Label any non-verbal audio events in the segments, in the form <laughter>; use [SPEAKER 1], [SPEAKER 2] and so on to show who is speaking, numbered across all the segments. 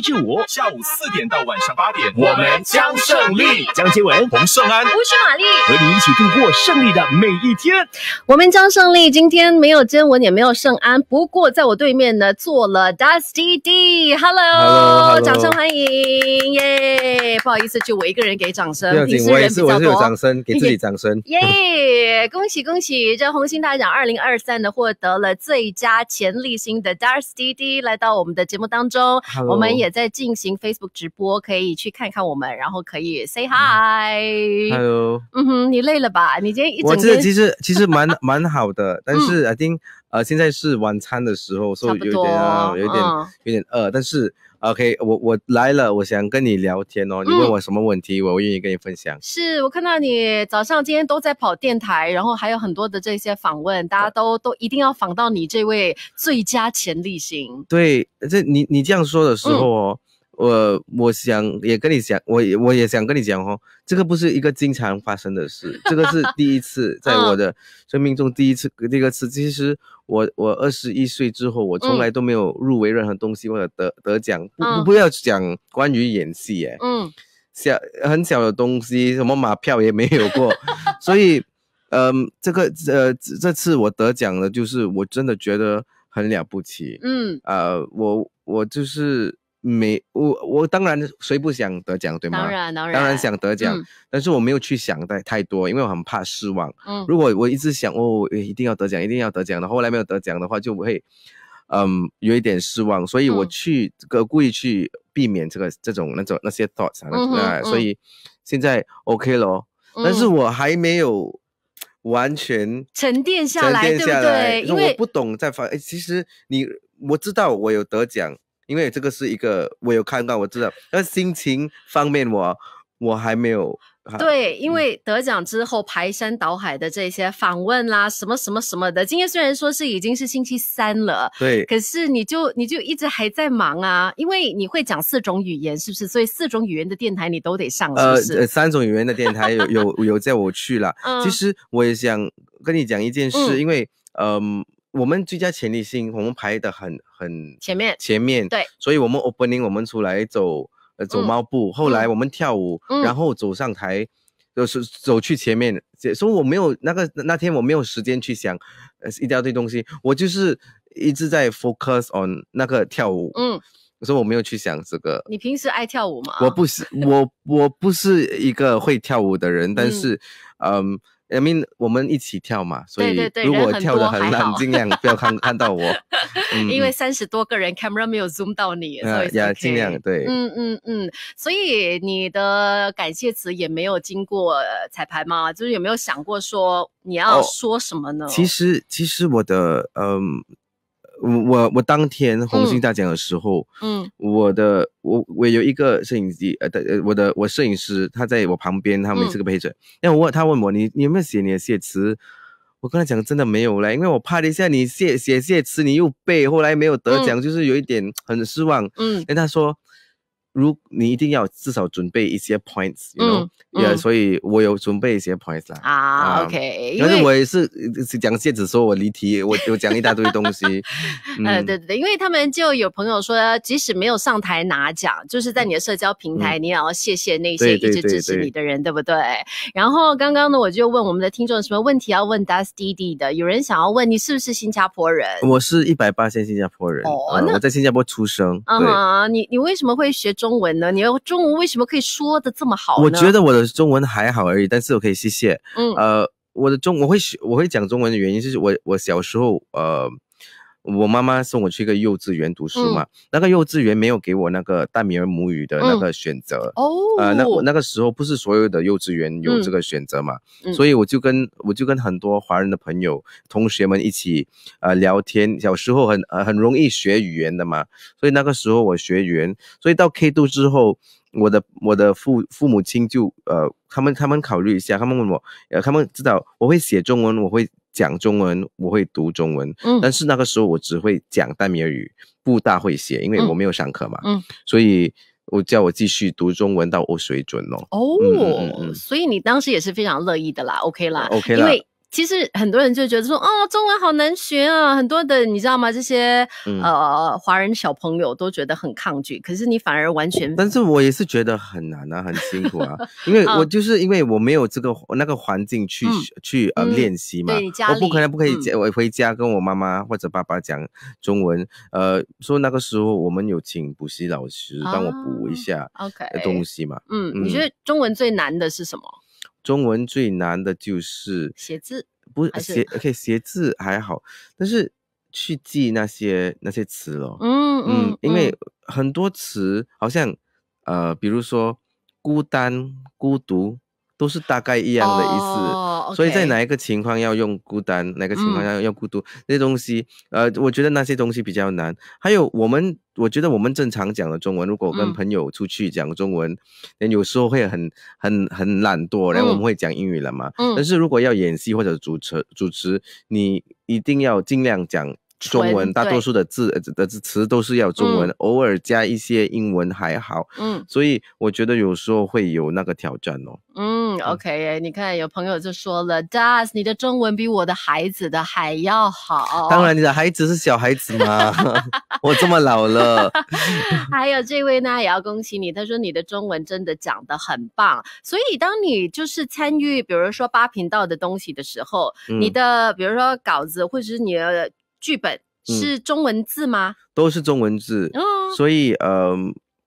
[SPEAKER 1] 至五下午四点到晚上八点，我们将胜利。江接吻，洪胜安，无需玛丽，和你一起度过胜利的每一天。我们将胜利。今天没有接吻，也没有胜安，不过在我对面呢，坐了 Dusty D。Hello，掌声欢迎。耶，不好意思，就我一个人给掌声。我也是，我是有掌声，
[SPEAKER 2] 给自己掌声。
[SPEAKER 1] 耶，恭喜恭喜，这红星大奖二零二三呢，获得了最佳潜力星的 Dusty D 来到我们的节目当中，我们也。在进行 Facebook 直播，可以去看看我们，然后可以 say hi。Hello，嗯哼，你累了吧？你今天一整，我这其实
[SPEAKER 2] <laughs> 其实蛮蛮好的，但是阿丁呃，现在是晚餐的时候，所以有点有点有点饿，但是。OK，我我来了，我想跟你聊天哦。你问我什么问题，我愿意跟你分享。
[SPEAKER 1] 是我看到你早上今天都在跑电台，然后还有很多的这些访问，大家都都一定要访到你这位最佳潜力型。
[SPEAKER 2] 对，这你你这样说的时候哦。我我想也跟你讲，我我也想跟你讲哦，这个不是一个经常发生的事，<laughs> 这个是第一次在我的生命中第一次，第二次。其实我我二十一岁之后，我从来都没有入围任何东西或者得得奖，不不要讲关于演戏哎，嗯，小很小的东西，什么马票也没有过，<laughs> 所以，嗯，这个呃这次我得奖的就是我真的觉得很了不起，嗯，啊，我我就是。没我我当然谁不想得奖对吗？当然当然。当然想得奖，但是我没有去想太太多，因为我很怕失望。嗯。如果我一直想哦一定要得奖，一定要得奖的话，后来没有得奖的话，就会嗯有一点失望。所以我去这个故意去避免这个这种那种那些 thoughts 啊，那所以现在 OK 了，但是我还没有完全
[SPEAKER 1] 沉淀下来，对不对？如果我不
[SPEAKER 2] 懂再发，哎，其实你我知道我有得奖。因为这个是一个，我有看到，我知道。那心情方面，我我还没有。
[SPEAKER 1] 对，因为得奖之后排山倒海的这些访问啦，什么什么什么的。今天虽然说是已经是星期三了，对，可是你就你就一直还在忙啊，因为你会讲四种语言，是不是？所以四种语言的电台你都得上，是不是？
[SPEAKER 2] 三种语言的电台有有有叫我去了。其实我也想跟你讲一件事，因为嗯。我们最佳潜力星，我们排的很很
[SPEAKER 1] 前面，前面对，所
[SPEAKER 2] 以我们 opening 我们出来走呃走猫步，后来我们跳舞，然后走上台，就是走去前面。所以我没有那个那天我没有时间去想，呃一大堆东西，我就是一直在 focus on 那个跳舞。嗯，我说我没有去想这个。
[SPEAKER 1] 你平时爱跳舞吗？我
[SPEAKER 2] 不是我我不是一个会跳舞的人，但是嗯。I mean，我们一起跳嘛，所以如果跳的很烂，尽量不要看看到我。
[SPEAKER 1] <laughs> 因为三十多个人，camera 没有 zoom 到你，所以要尽量对。嗯嗯嗯，所以你的感谢词也没有经过彩排吗？就是有没有想过说你要说什么呢？其
[SPEAKER 2] 实其实我的嗯。我我我当天红星大奖的时候，嗯，我的我我有一个摄影机，呃的我的我摄影师他在我旁边，他每次都个着，嘴，那我他问我你你有没有写你的谢词？我跟他讲真的没有了，因为我怕一下你谢写谢词你又背，后来没有得奖，就是有一点很失望。嗯，那他说。如你一定要至少准备一些 points，嗯，也所以，我有准备一些 points 啦。啊，OK。但是我也是讲谢子说我离题，<laughs> 我我讲一大堆东西。
[SPEAKER 1] <laughs> 呃，对对，因为他们就有朋友说，即使没有上台拿奖，就是在你的社交平台，你也要谢谢那些一直支持你的人，对不对？然后刚刚呢，我就问我们的听众什么问题要问 d u s t D 的，有人想要问你是不是新加坡人？
[SPEAKER 2] 我是一百八线新加坡人，我在新加坡出生。啊，
[SPEAKER 1] 你你为什么会学？中文呢？你中文为什么可以说的这么好呢？我觉得我
[SPEAKER 2] 的中文还好而已，但是我可以谢谢。嗯，呃，我的中我会学，我会讲中文的原因是我我小时候呃。我妈妈送我去一个幼稚园读书嘛，那个幼稚园没有给我那个大米儿母语的那个选择哦。啊，那我那个时候不是所有的幼稚园有这个选择嘛，所以我就跟我就跟很多华人的朋友、同学们一起啊聊天。小时候很呃很容易学语言的嘛，所以那个时候我学语言。所以到 K 度之后，我的我的父父母亲就呃他们他们考虑一下，他们问我，呃他们知道我会写中文，我会。讲中文，我会读中文，但是那个时候我只会讲丹米尔语，不大会写，因为我没有上课嘛。嗯，所以我叫我继续读中文到我水准哦。所
[SPEAKER 1] 以你当时也是非常乐意的啦，OK 啦，OK 啦，因为。其实很多人就觉得说，哦，中文好难学啊！很多的，你知道吗？这些呃，华人小朋友都觉得很抗拒。可是你反而完全……但
[SPEAKER 2] 是我也是觉得很难啊，很辛苦啊，<laughs> 因为我就是因为我没有这个那个环境去去呃练习嘛。对，我不可能不可以接我回家跟我妈妈或者爸爸讲中文。呃，说那个时候我们有请补习老师帮我补一下 OK 东西嘛。嗯，你觉得
[SPEAKER 1] 中文最难的是什么？
[SPEAKER 2] 中文最难的就是
[SPEAKER 1] 写字，不写可
[SPEAKER 2] 以写字还好，但是去记那些那些词咯，
[SPEAKER 1] 嗯嗯，因为
[SPEAKER 2] 很多词好像，呃，比如说孤单、孤独。都是大概一样的意思，所以在哪一个情况要用孤单，哪个情况要要孤独，那些东西，呃，我觉得那些东西比较难。还有我们，我觉得我们正常讲的中文，如果跟朋友出去讲中文，有时候会很很很懒惰，然后我们会讲英语了嘛。嗯，但是如果要演戏或者主持主持，你一定要尽量讲。中文大多数的字的词都是要中文，偶尔加一些英文还好。嗯，所以我觉得有时候会有那个挑战哦。
[SPEAKER 1] 嗯，OK，你看有朋友就说了，Does 你的中文比我的孩子的还要好？当然，
[SPEAKER 2] 你的孩子是小孩子嘛，<laughs> 我这么老了。<laughs>
[SPEAKER 1] 还有这位呢，也要恭喜你，他说你的中文真的讲的很棒。所以当你就是参与，比如说八频道的东西的时候，你的比如说稿子或者是你的。剧本是中文字吗？
[SPEAKER 2] 都是中文字，所以呃，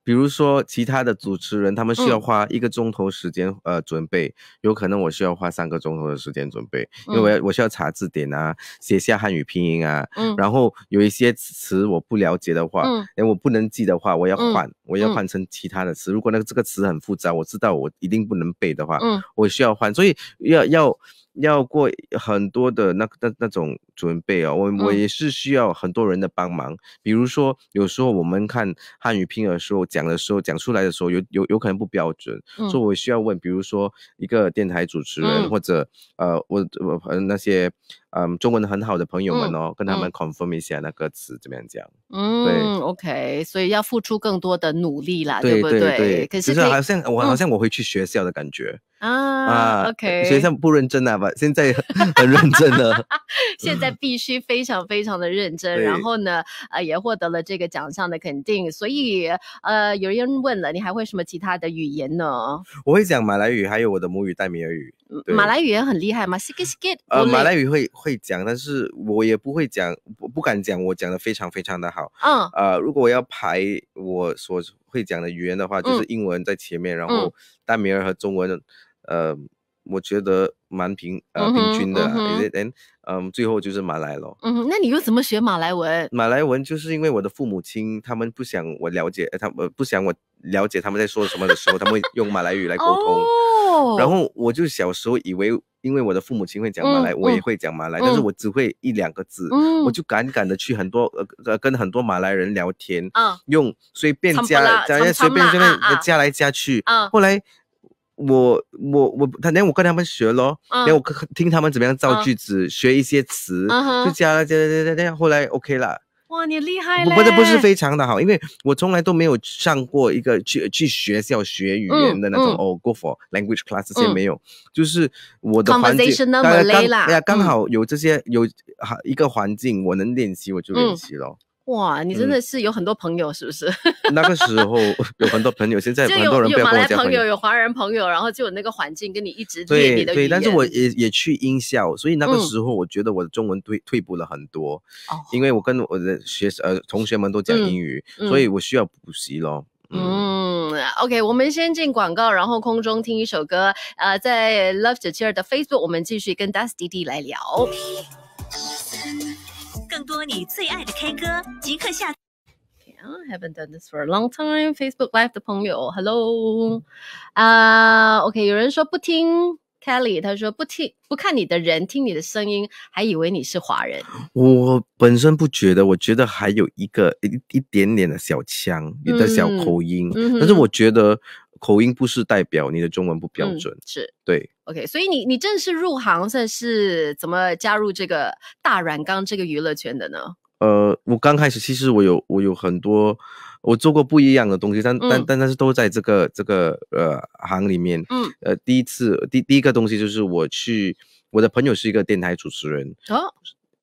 [SPEAKER 2] 比如说其他的主持人，他们需要花一个钟头时间呃准备，有可能我需要花三个钟头的时间准备，因为我要我需要查字典啊，写下汉语拼音啊，然后有一些词我不了解的话，哎我不能记的话，我要换，我要换成其他的词。如果那个这个词很复杂，我知道我一定不能背的话，嗯，我需要换，所以要要。要过很多的那那那种准备啊，我我也是需要很多人的帮忙。比如说，有时候我们看汉语拼音候讲的时候，讲出来的时候有有有可能不标准，所以我需要问，比如说一个电台主持人或者呃，我我那些。嗯，中文很好的朋友们哦，跟他们 confirm 一下那歌词怎么样讲？嗯，对
[SPEAKER 1] ，OK，所以要付出更多的努力啦，对不对？可是好像我好
[SPEAKER 2] 像我会去学校的感觉
[SPEAKER 1] 啊啊，OK，学校
[SPEAKER 2] 不认真啊，吧？现在 <laughs> 很认真
[SPEAKER 1] 了，<laughs> 现在必须非常非常的认真。然后呢，呃，也获得了这个奖项的肯定。所以呃，有人问了，你还会什么其他的语言呢？
[SPEAKER 2] 我会讲马来语，还有我的母语戴米尔语。马来
[SPEAKER 1] 语也很厉害嘛 s k i s k i 呃，马来语
[SPEAKER 2] 会会讲，但是我也不会讲，不不敢讲。我讲的非常非常的好。嗯。呃，如果我要排我所会讲的语言的话，就是英文在前面，然后丹米尔和中文，呃。我觉得蛮平呃平均的，嗯嗯，最后就是马来咯。
[SPEAKER 1] 嗯，那你又怎么学马来文？
[SPEAKER 2] 马来文就是因为我的父母亲，他们不想我了解，他们不想我了解他们在说什么的时候，他们会用马来语来沟通。哦。然后我就小时候以为，因为我的父母亲会讲马来，我也会讲马来，但是我只会一两个字。嗯。我就敢敢的去很多呃跟很多马来人聊天，用随便加，加随便随便加来加去。啊。后来。我我我，他连我跟他们学咯，然我听他们怎么样造句子，学一些词，就加了加了加了加后来 OK 了。
[SPEAKER 1] 哇，你厉害！我这不是非
[SPEAKER 2] 常的好，因为我从来都没有上过一个去去学校学语言的那种哦，Go for language class 这些没有，就是我的环境。c o 对呀，刚好有这些有好一个环境，我能练习我就练习咯。
[SPEAKER 1] 哇，你真的是有很多朋友，是不是？<laughs> 那个时候
[SPEAKER 2] 有很多朋友，现在就有很多马来朋友，有
[SPEAKER 1] 华人朋友，然后就有那个环境跟你一直对对。但是我
[SPEAKER 2] 也也去音校，所以那个时候我觉得我的中文退退步了很多，因为我跟我的学呃同学们都讲英语，所以我需要补习喽。
[SPEAKER 1] 嗯，OK，我们先进广告，然后空中听一首歌。呃，在 Love to Cheer 的 Facebook，我们继续跟 Dusty D 来聊。更多你最爱的 K 歌，即刻下。Yeah, a v e n t done this for a long time. Facebook Live 的朋友，Hello，啊，OK。有人说不听 Kelly，他说不听不看你的人听你的声音，还以为你是华人。
[SPEAKER 2] 我本身不觉得，我觉得还有一个一一点点的小腔，你的小口音，但是我觉得。口音不是代表你的中文不标准，是对。
[SPEAKER 1] OK，所以你你正式入行算是怎么加入这个大染缸这个娱乐圈的呢？
[SPEAKER 2] 呃，我刚开始其实我有我有很多我做过不一样的东西，但但但但是都在这个这个呃行里面。嗯，呃，第一次第第一个东西就是我去，我的朋友是一个电台主持人。哦，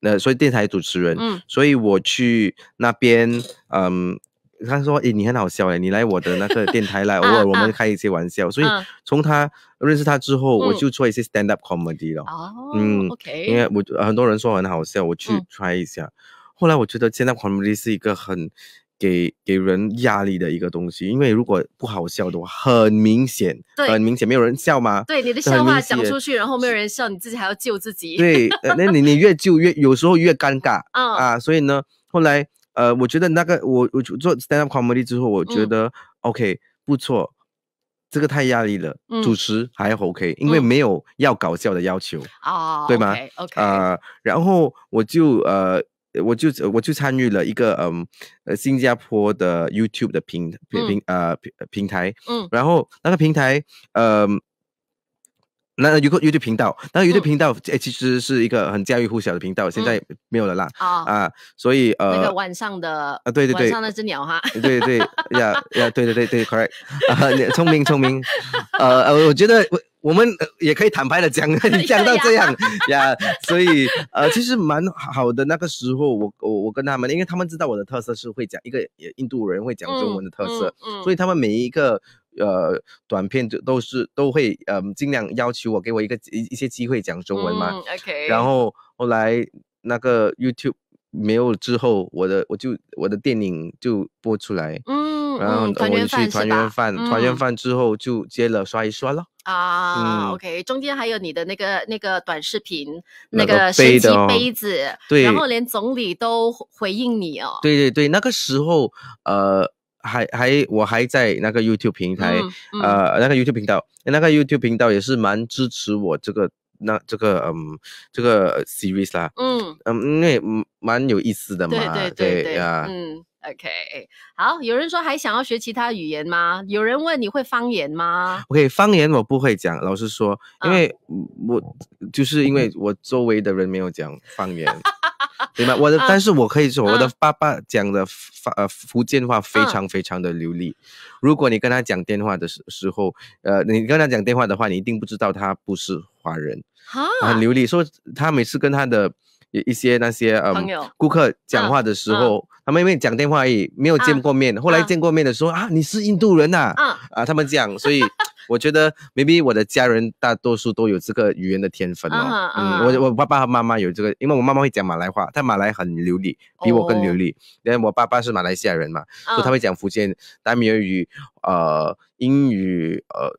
[SPEAKER 2] 那所以电台主持人，嗯，所以我去那边，嗯。他说：“哎，你很好笑哎，你来我的那个电台来，<laughs> 偶尔我们开一些玩笑。所以从他认识他之后，我就做一些 stand up comedy 了。哦，嗯，OK，因为我很多人说很好笑，我去 try 一下。后来我觉得，up comedy 是一个很给给人压力的一个东西，因为如果不好笑的话，很明显，很明显没有人笑吗？对，你的笑话讲出
[SPEAKER 1] 去，然后没有人笑，你自己还要救自己。对，
[SPEAKER 2] 那你你越救越，有时候越尴尬 <laughs> 啊。所以呢，后来。”呃，我觉得那个，我我做 stand up comedy 之后，我觉得 OK 不错，这个太压力了。主持还 OK，因为没有要搞笑的要求，哦，对吗？OK，啊，然后我就呃，我就我就参与了一个嗯，呃，新加坡的 YouTube 的平平平呃平平台，嗯，然后那个平台，嗯。那 YouTube 频道，那 YouTube 频道诶，其实是一个很家喻户晓的频道，现在没有了啦。啊，所以呃，那个
[SPEAKER 1] 晚上的啊，对对对，晚上那只鸟哈，对对
[SPEAKER 2] 呀呀，对对对对，correct 啊，聪明聪明，<laughs> 呃呃，我觉得我我们也可以坦白的讲，<laughs> 讲到这样呀，所以呃，其实蛮好的。那个时候，我我我跟他们，因为他们知道我的特色是会讲一个印度人会讲中文的特色，所以他们每一个。呃，短片就都是都会，嗯，尽量要求我给我一个一一些机会讲中文嘛。OK。然后后来那个 YouTube 没有之后，我的我就我的电影就播出来。
[SPEAKER 1] 嗯。然后我去团圆饭，团圆饭
[SPEAKER 2] 之后就接了刷一刷了。
[SPEAKER 1] 啊，OK。中间还有你的那个那个短视频，
[SPEAKER 2] 那个飞机杯子，对。然后连
[SPEAKER 1] 总理都回应你哦。
[SPEAKER 2] 对对对，那个时候，呃。还还我还在那个 YouTube 平台，呃，那个 YouTube 频道，那个 YouTube 频道也是蛮支持我这个那这个嗯这个 series 啦，嗯嗯，因为蛮有意思的嘛，对对对，对呀，
[SPEAKER 1] 嗯，OK，好，有人说还想要学其他语言吗？有人问你会方言吗
[SPEAKER 2] ？OK，方言我不会讲，老实说，因为我就是因为我周围的人没有讲方言。<laughs> 对 <laughs> 吧？我的，但是我可以说，我的爸爸讲的福呃福建话非常非常的流利。如果你跟他讲电话的时时候，呃，你跟他讲电话的话，你一定不知道他不是华人，很流利。说他每次跟他的一些那些呃顾客讲话的时候，他们因为讲电话也没有见过面，后来见过面的时候啊，你是印度人呐，啊，他们讲，所以。我觉得 maybe 我的家人大多数都有这个语言的天分哦。嗯，我我爸爸和妈妈有这个，因为我妈妈会讲马来话，她马来很流利，比我更流利。因为我爸爸是马来西亚人嘛，所以他会讲福建、丹米尔语、呃英语、呃。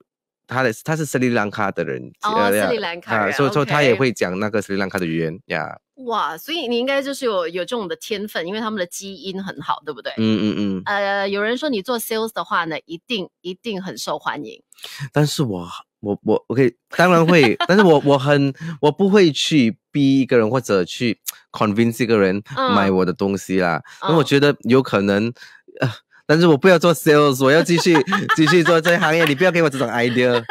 [SPEAKER 2] 他的他是斯里兰卡的人，哦，斯里兰卡，所以说他也会讲那个斯里兰卡的语言呀。
[SPEAKER 1] 哇，所以你应该就是有有这种的天分，因为他们的基因很好，对不对？嗯嗯嗯。呃，有人说你做 sales 的话呢，一定一定很受欢迎。
[SPEAKER 2] 但是我我我 OK，当然会，但是我我很我不会去逼一个人或者去 convince 一个人买我的东西啦。那我觉得有可能，呃。但是我不要做 sales，我要继续 <laughs> 继续做这行业。你不要给我这种 idea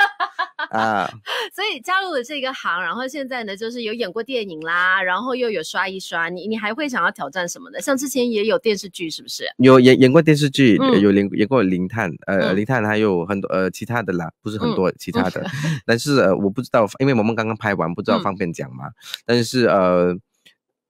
[SPEAKER 2] 啊！
[SPEAKER 1] <laughs> 所以加入了这个行，然后现在呢，就是有演过电影啦，然后又有刷一刷。你你还会想要挑战什么的？像之前也有电视剧，是不是？
[SPEAKER 2] 有演演过电视剧，有演演过《零探》呃，《零探》还有很多呃其他的啦，不是很多其他的。<laughs> 但是呃我不知道，因为我们刚刚拍完，不知道方便讲吗？但是呃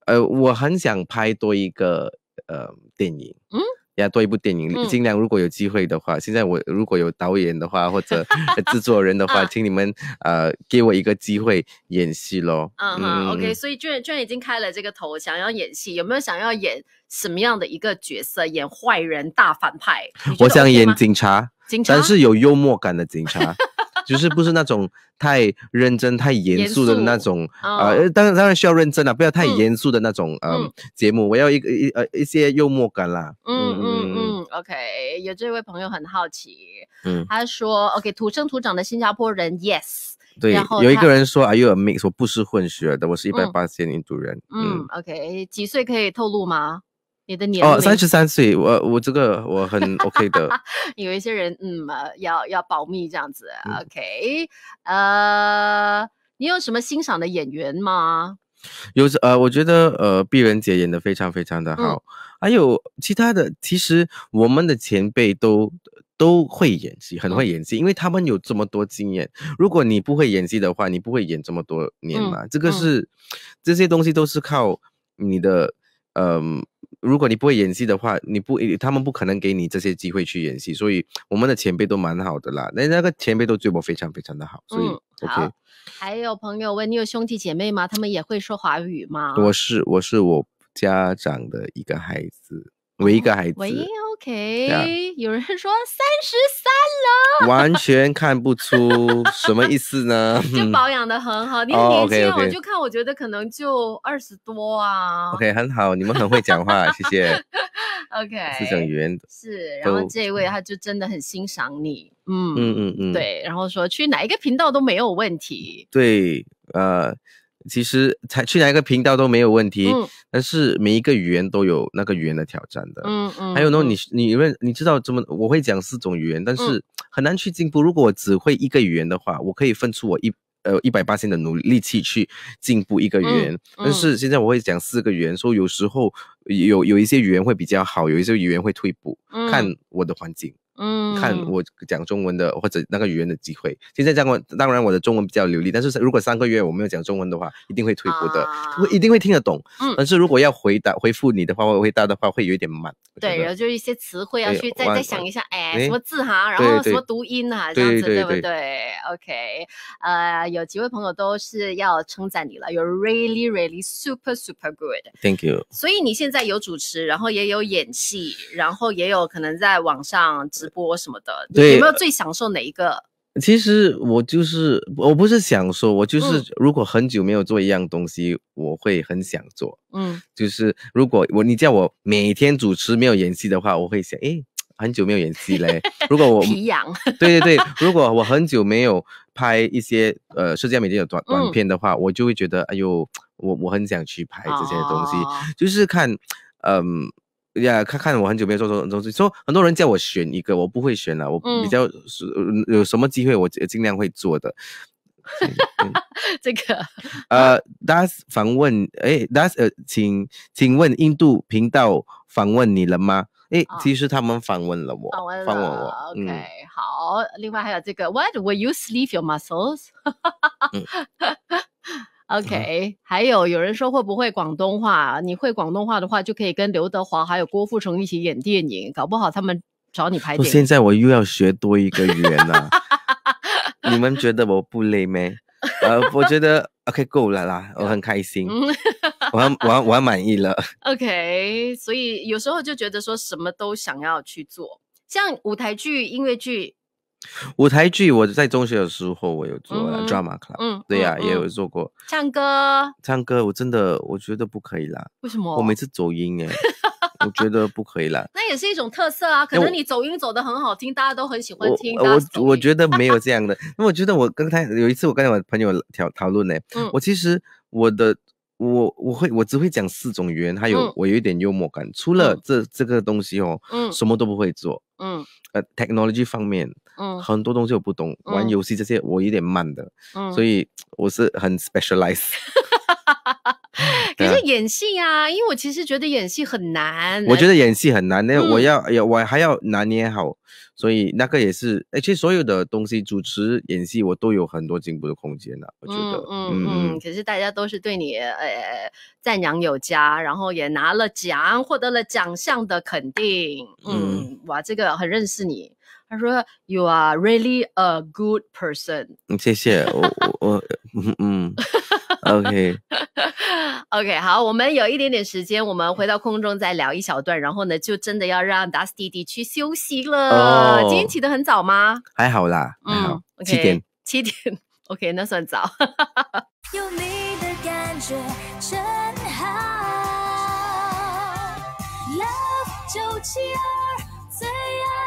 [SPEAKER 2] 呃，我很想拍多一个呃电影，嗯。多一部电影，尽量如果有机会的话，现在我如果有导演的话或者制作人的话，请你们呃给我一个机会演戏咯。嗯 o k 所
[SPEAKER 1] 以娟娟已经开了这个头，想要演戏，有没有想要演什么样的一个角色？演坏人大反派？
[SPEAKER 2] 我想演警察，但是有幽默感的警察。就是不是那种太认真、太严肃的那种啊？当然当然需要认真了，不要太严肃的那种呃节目，我要一个一呃一些幽默感啦。
[SPEAKER 1] 嗯嗯嗯，OK，有这位朋友很好奇，嗯，他说 OK 土生土长的新加坡人，Yes，对，有一个人说
[SPEAKER 2] Are y o u a m i x 我不是混血的，我是一百八十年主人。嗯
[SPEAKER 1] ，OK，几岁可以透露吗？你的年龄哦，三十三
[SPEAKER 2] 岁，我我这个我很 <laughs> OK 的。
[SPEAKER 1] 有一些人，嗯呃、要要保密这样子，OK。呃，你有什么欣赏的演员吗？
[SPEAKER 2] 有呃，我觉得呃，毕人杰演的非常非常的好。还有其他的，其实我们的前辈都都会演戏，很会演戏，因为他们有这么多经验。如果你不会演戏的话，你不会演这么多年嘛。这个是这些东西都是靠你的，嗯。如果你不会演戏的话，你不，他们不可能给你这些机会去演戏。所以我们的前辈都蛮好的啦，那那个前辈都对我非常非常的好。所以，OK。
[SPEAKER 1] 还有朋友问你有兄弟姐妹吗？他们也会说华语吗？我
[SPEAKER 2] 是我是我家长的一个孩子，我一个孩子。
[SPEAKER 1] o K，有人说三十三了，<laughs> 完
[SPEAKER 2] 全看不出什么意思呢？<laughs> 就保
[SPEAKER 1] 养的很好，你很年轻，我就看，我觉得可能就二十多啊。OK，
[SPEAKER 2] 很好，你们很会讲话，谢谢。<laughs>
[SPEAKER 1] OK，是言的，是，然后这位他就真的很欣赏你，嗯嗯
[SPEAKER 2] 嗯嗯，对，
[SPEAKER 1] 然后说去哪一个频道都没有问题。
[SPEAKER 2] 对，呃。其实才去哪一个频道都没有问题，但是每一个语言都有那个语言的挑战的。
[SPEAKER 1] 嗯嗯。还有呢，你
[SPEAKER 2] 你问你知道怎么？我会讲四种语言，但是很难去进步。如果我只会一个语言的话，我可以分出我一呃一百八千的努力气去进步一个语言。嗯嗯。但是现在我会讲四个语言，说有时候有有一些语言会比较好，有一些语言会退步，看我的环境。嗯，看我讲中文的或者那个语言的机会。现在样过，当然我的中文比较流利，但是如果三个月我没有讲中文的话，一定会退步的，一定会听得懂。嗯，但是如果要回答回复你的话，我回答的话会有一点慢。
[SPEAKER 1] 对，然后就是一些词汇要去再再想一下，哎，什么字哈，然后什么读音啊，这样子对不对？OK，呃，有几位朋友都是要称赞你了，You really r e really super super g o o d
[SPEAKER 2] t h a n k you。所
[SPEAKER 1] 以你现在有主持，然后也有演戏，然后也有可能在网上。直。播什么的？有没有最享受哪一个？
[SPEAKER 2] 其实我就是我不是享受，我就是如果很久没有做一样东西，我会很想做。嗯，就是如果我你叫我每天主持没有演戏的话，我会想，哎，很久没有演戏嘞。<laughs> 如果我皮
[SPEAKER 1] 痒，对对对，
[SPEAKER 2] 如果我很久没有拍一些呃社交媒体的短短片的话，我就会觉得哎呦，我我很想去拍这些东西，就是看，嗯。呀，看看我很久没做种东西，说很多人叫我选一个，我不会选了，我比较有什么机会，我尽量会做的。
[SPEAKER 1] <laughs> 这个，
[SPEAKER 2] 呃，大家访问，哎，大家呃，请请问印度频道访问你了吗？哎，其实他们访问了我，访问我。OK，
[SPEAKER 1] 好，另外还有这个，What will you sleeve your muscles？<laughs> OK，还有有人说会不会广东话？你会广东话的话，就可以跟刘德华还有郭富城一起演电影，搞不好他们找你拍电影。现在
[SPEAKER 2] 我又要学多一个语言了，你们觉得我不累没？呃，我觉得 OK 够了啦，我很开心，我我我满意了。
[SPEAKER 1] OK，所以有时候就觉得说什么都想要去做，像舞台剧、音乐剧。
[SPEAKER 2] 舞台剧，我在中学的时候我有做 drama club，嗯，对呀，也有做过
[SPEAKER 1] 唱歌。
[SPEAKER 2] 唱歌，我真的我觉得不可以啦。为什么？我每次走音哎，我觉得不可以啦。<laughs>
[SPEAKER 1] 那也是一种特色啊，可能你走音走的很好听，大家都很喜欢听。我
[SPEAKER 2] 我觉得没有 <laughs> 这样的。那我觉得我刚才有一次，我跟我朋友讨讨论呢，我其实我的。我我会我只会讲四种语言，还有我有一点幽默感。除了这这个东西哦，嗯，什么都不会做，嗯，呃，technology 方面，嗯，很多东西我不懂，玩游戏这些我有点慢的，嗯，所以我是很 s p e c i a l i z e
[SPEAKER 1] <laughs> 可是演戏啊，因为我其实觉得演戏很难。我觉得
[SPEAKER 2] 演戏很难，那我要，我还要拿捏好，所以那个也是，而且所有的东西，主持、演戏，我都有很多进步的空间的。我觉
[SPEAKER 1] 得，嗯嗯。可是大家都是对你，呃，赞扬有加，然后也拿了奖，获得了奖项的肯定。嗯，哇，这个很认识你。他说，You are really a good person。
[SPEAKER 2] 谢谢，我我嗯。<laughs>
[SPEAKER 1] OK，OK，<laughs> 好，我们有一点点时间，我们回到空中再聊一小段，然后呢，就真的要让达斯弟弟去休息了。今天起得很早吗？
[SPEAKER 2] 还好啦，嗯好。七点，
[SPEAKER 1] 七点，OK，那算早。有你的感觉真好，Love 最爱。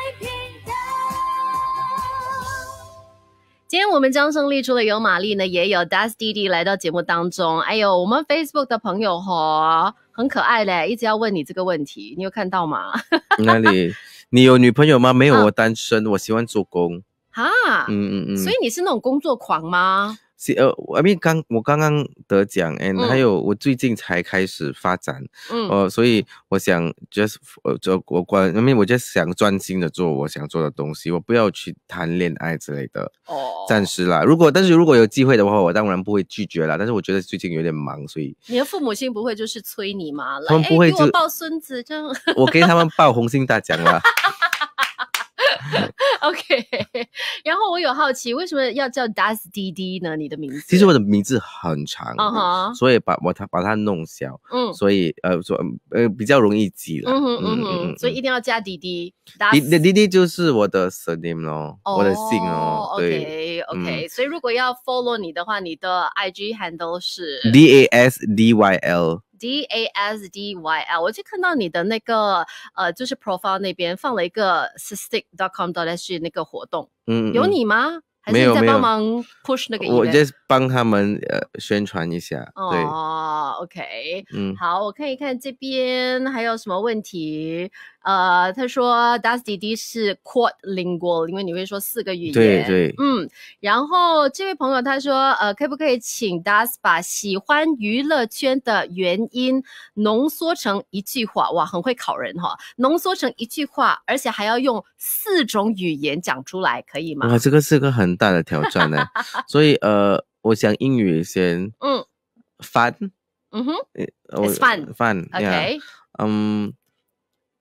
[SPEAKER 1] 今天我们张胜利除了有玛丽呢，也有 Dusty D 来到节目当中。哎呦，我们 Facebook 的朋友吼，很可爱嘞，一直要问你这个问题，你有看到吗？<laughs>
[SPEAKER 2] 哪里？你有女朋友吗？没有，我单身，我喜欢做工。哈，嗯嗯嗯，所以
[SPEAKER 1] 你是那种工作狂吗？
[SPEAKER 2] 是呃，我咪刚我刚刚得奖，嗯、还有我最近才开始发展，嗯，呃，所以我想 just 呃就我关，因为我就想专心的做我想做的东西，我不要去谈恋爱之类的，哦，暂时啦。如果但是如果有机会的话，我当然不会拒绝啦。但是我觉得最近有点忙，所以
[SPEAKER 1] 你的父母亲不会就是催你吗？他们不会就抱孙子，就我给他
[SPEAKER 2] 们抱红星大奖啦。
[SPEAKER 1] <laughs> <laughs> OK，<laughs> 然后我有好奇，为什么要叫 DASDD 呢？你的名字？其实
[SPEAKER 2] 我的名字很长，所以把我它把它弄小，嗯，所以呃，说呃比较容易记了，嗯嗯嗯嗯，所以
[SPEAKER 1] 一定要加 DD，DDDD
[SPEAKER 2] 就是我的 surname 哦，我的姓哦，OK
[SPEAKER 1] OK，所以如果要 follow 你的话，你的 IG handle 是
[SPEAKER 2] DASDYL。
[SPEAKER 1] D A S D Y L，我就看到你的那个呃，就是 profile 那边放了一个 c t i s t i c dot com dot hz 那个活动，嗯嗯，有你吗？还没在帮忙 p u s h 那个，我就是
[SPEAKER 2] 帮他们呃宣传一下。哦
[SPEAKER 1] ，OK，嗯，好，我看一看这边还有什么问题。呃，他说，Dusty D 是 quad lingual，因为你会说四个语言。对对。嗯，然后这位朋友他说，呃，可不可以请 d u s t 把喜欢娱乐圈的原因浓缩成一句话？哇，很会考人哈，浓缩成一句话，而且还要用四种语言讲出来，可以吗？哇，这
[SPEAKER 2] 个是个很大的挑战呢。<laughs> 所以，呃，我想英语先，嗯，fun，嗯哼，是 fun，fun，OK，嗯。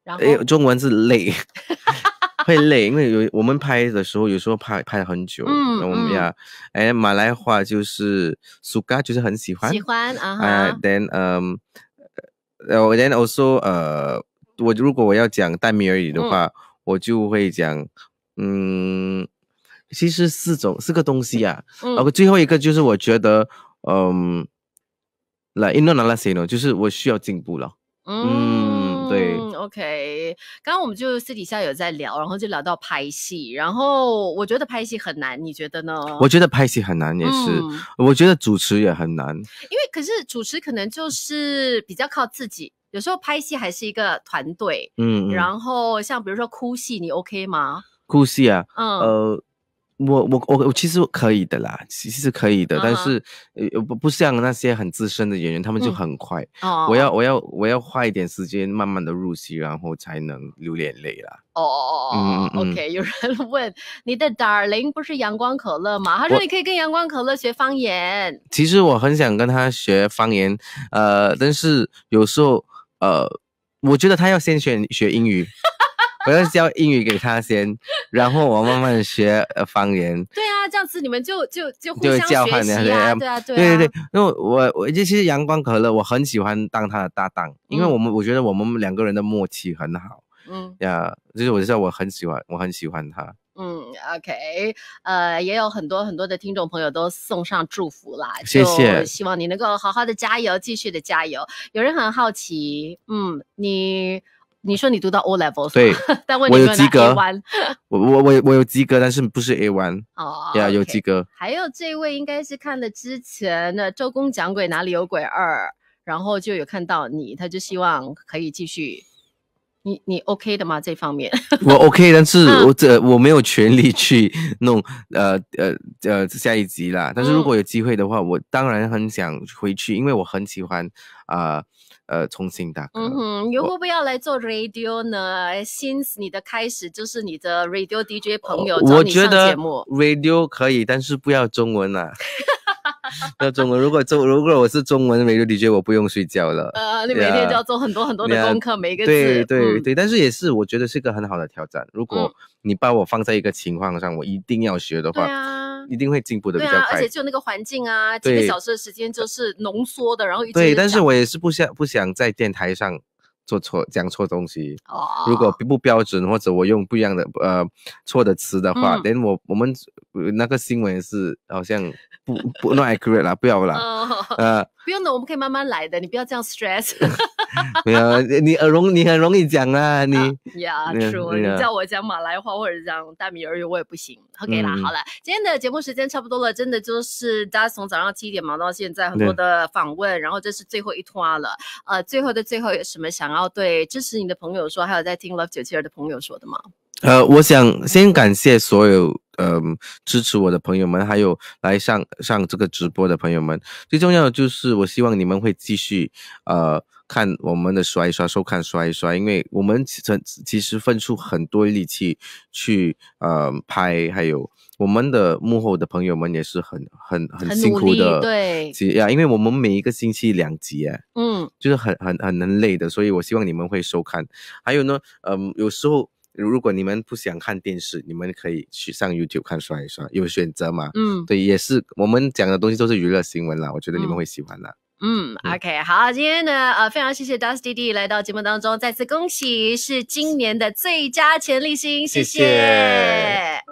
[SPEAKER 2] 哎，中文是累，<laughs> 会累，因为有我们拍的时候，有时候拍拍很久。嗯，我们呀，哎，马来话就是苏嘎，就是很喜欢。喜
[SPEAKER 1] 欢啊哈。
[SPEAKER 2] Then um, then also, uh, 我如果我要讲淡米尔语的话，我就会讲，嗯，其实四种四个东西呀。嗯。然最后一个就是我觉得，嗯，来 i n o nala s i n o 就是我需要进步了。
[SPEAKER 1] 嗯。OK，刚刚我们就私底下有在聊，然后就聊到拍戏，然后我觉得拍戏很难，你觉得呢？我
[SPEAKER 2] 觉得拍戏很难，也是，我觉得主持也很难，因
[SPEAKER 1] 为可是主持可能就是比较靠自己，有时候拍戏还是一个团队，嗯，然后像比如说哭戏，你 OK 吗？
[SPEAKER 2] 哭戏啊，嗯，呃。我我我我其实可以的啦，其实是可以的，但是呃不不像那些很资深的演员，他们就很快。哦，我要我要我要花一点时间，慢慢的入戏，然后才能流眼泪啦。
[SPEAKER 1] 哦哦哦哦，OK，有人 <laughs> 问你的 Darling 不是阳光可乐吗？他说你可以跟阳光可乐学方言。
[SPEAKER 2] 其实我很想跟他学方言，呃，但是有时候呃，我觉得他要先学学英语。<laughs> 我要教英语给他先，然后我慢慢学呃方言。
[SPEAKER 1] 对啊，这样子你们就就就互相学习啊。对啊，对对对，
[SPEAKER 2] 因为我我就是阳光可乐，我很喜欢当他的搭档，因为我们我觉得我们两个人的默契很好。嗯，呀，就是我知道我很喜欢，我很喜欢他。
[SPEAKER 1] 嗯，OK，呃，也有很多很多的听众朋友都送上祝福啦，谢谢。希望你能够好好的加油，继续的加油。有人很好奇，嗯，你。你说你读到 O l e v e l 对，<laughs> 但我有及格，
[SPEAKER 2] 我我我我有及格，但是不是 A one，<laughs> 哦，对啊，有及格。
[SPEAKER 1] 还有这位应该是看了之前的《周公讲鬼》，哪里有鬼二，然后就有看到你，他就希望可以继续，你你 OK 的吗？这方面 <laughs> 我 OK，但是我
[SPEAKER 2] 这我没有权利去弄，呃呃呃，下一集啦。但是如果有机会的话，我当然很想回去，因为我很喜欢啊。呃，重新打。
[SPEAKER 1] 嗯哼，如果不要来做 radio 呢？since 你的开始就是你的 radio DJ 朋友我觉得
[SPEAKER 2] r a d i o 可以，但是不要中文了。<laughs> 那中文，如果中如果我是中文 r a d DJ，我不用睡觉了。呃，你每天要做
[SPEAKER 1] 很多很多的功课，每一个对对对，但是
[SPEAKER 2] 也是，我觉得是一个很好的挑战。如果你把我放在一个情况上，我一定要学的话。一定会进步的比较快，对啊，而且就
[SPEAKER 1] 那个环境啊，几个小时的时间就是浓缩的，然后一对，但
[SPEAKER 2] 是我也是不想不想在电台上做错讲错东西，哦，如果不标准或者我用不一样的呃错的词的话，连我我们那个新闻是好像不不 not accurate 啦，不要啦，<laughs>
[SPEAKER 1] 哦，呃，不用的，我们可以慢慢来的，你不要这样 stress。
[SPEAKER 2] <laughs> 没有，你很容你很容易讲啊，你呀，是你叫我
[SPEAKER 1] 讲马来话或者讲大米儿语，我也不行。OK 啦，好了，今天的节目时间差不多了，真的就是大家从早上七点忙到现在，很多的访问，然后这是最后一拖了。呃，最后的最后有什么想要对支持你的朋友说，还有在听 Love 九七二的朋友说的吗？
[SPEAKER 2] 呃，我想先感谢所有。嗯，支持我的朋友们，还有来上上这个直播的朋友们，最重要的就是，我希望你们会继续呃看我们的刷一刷收看刷一刷，因为我们其其实分出很多力气去呃拍，还有我们的幕后的朋友们也是很很很辛苦的对，啊，因为我们每一个星期两集嗯，就是很很很能累的，所以我希望你们会收看，还有呢，嗯，有时候。如果你们不想看电视，你们可以去上 YouTube 看刷一刷，有选择嘛？嗯，对，也是我们讲的东西都是娱乐新闻啦，我觉得你们会喜欢的。
[SPEAKER 1] 嗯，OK，好，今天呢，呃，非常谢谢 Dusty D 来到节目当中，再次恭喜是今年的最佳潜力星，谢谢。